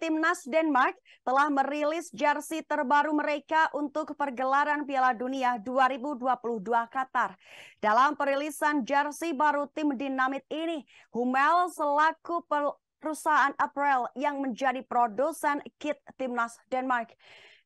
timnas Denmark telah merilis jersey terbaru mereka untuk pergelaran Piala Dunia 2022 Qatar. Dalam perilisan jersey baru tim dinamit ini, Hummel selaku perusahaan apparel yang menjadi produsen kit timnas Denmark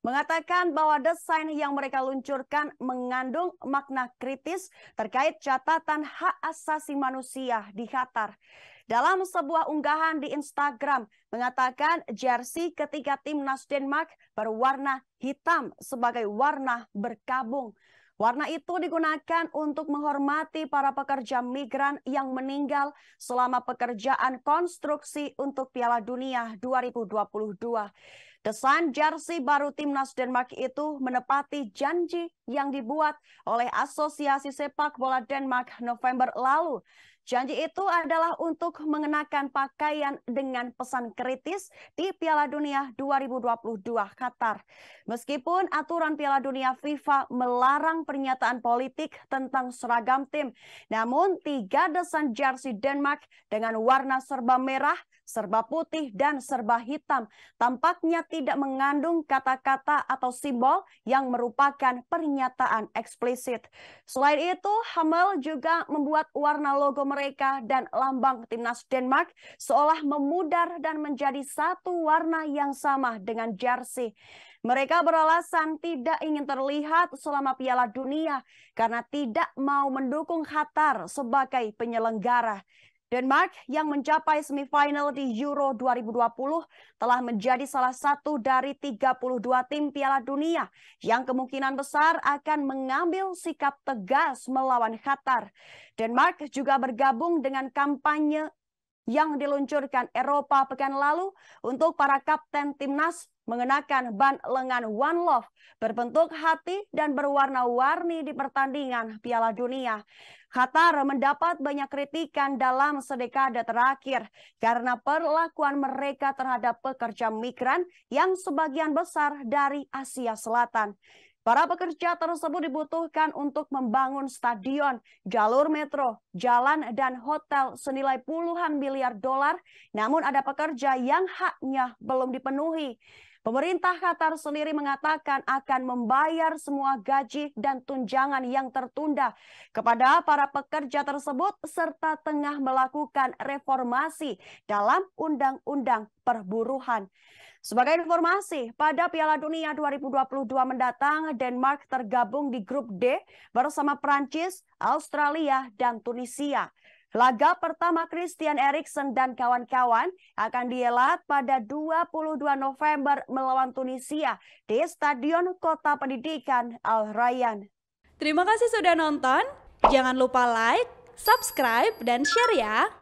mengatakan bahwa desain yang mereka luncurkan mengandung makna kritis terkait catatan hak asasi manusia di Qatar. Dalam sebuah unggahan di Instagram mengatakan jersey ketiga timnas Denmark berwarna hitam sebagai warna berkabung. Warna itu digunakan untuk menghormati para pekerja migran yang meninggal selama pekerjaan konstruksi untuk Piala Dunia 2022. Desain jersey baru timnas Denmark itu menepati janji yang dibuat oleh Asosiasi Sepak Bola Denmark November lalu Janji itu adalah untuk mengenakan pakaian dengan pesan kritis di Piala Dunia 2022 Qatar. Meskipun aturan Piala Dunia FIFA melarang pernyataan politik tentang seragam tim, namun tiga desain jersey Denmark dengan warna serba merah, serba putih, dan serba hitam tampaknya tidak mengandung kata-kata atau simbol yang merupakan pernyataan eksplisit. Selain itu, Hamel juga membuat warna logo mereka dan lambang timnas Denmark seolah memudar dan menjadi satu warna yang sama dengan jersey. Mereka beralasan tidak ingin terlihat selama Piala Dunia karena tidak mau mendukung Qatar sebagai penyelenggara. Denmark yang mencapai semifinal di Euro 2020 telah menjadi salah satu dari 32 tim Piala Dunia yang kemungkinan besar akan mengambil sikap tegas melawan Qatar. Denmark juga bergabung dengan kampanye yang diluncurkan Eropa pekan lalu untuk para kapten timnas mengenakan ban lengan One Love berbentuk hati dan berwarna-warni di pertandingan Piala Dunia. Qatar mendapat banyak kritikan dalam sedekade terakhir karena perlakuan mereka terhadap pekerja migran yang sebagian besar dari Asia Selatan. Para pekerja tersebut dibutuhkan untuk membangun stadion, jalur metro, jalan, dan hotel senilai puluhan miliar dolar. Namun ada pekerja yang haknya belum dipenuhi. Pemerintah Qatar sendiri mengatakan akan membayar semua gaji dan tunjangan yang tertunda kepada para pekerja tersebut serta tengah melakukan reformasi dalam undang-undang perburuhan. Sebagai informasi, pada Piala Dunia 2022 mendatang, Denmark tergabung di grup D bersama Prancis, Australia, dan Tunisia. Laga pertama Christian Eriksen dan kawan-kawan akan dielat pada 22 November melawan Tunisia di Stadion Kota Pendidikan Al Rayyan. Terima kasih sudah nonton. Jangan lupa like, subscribe, dan share ya.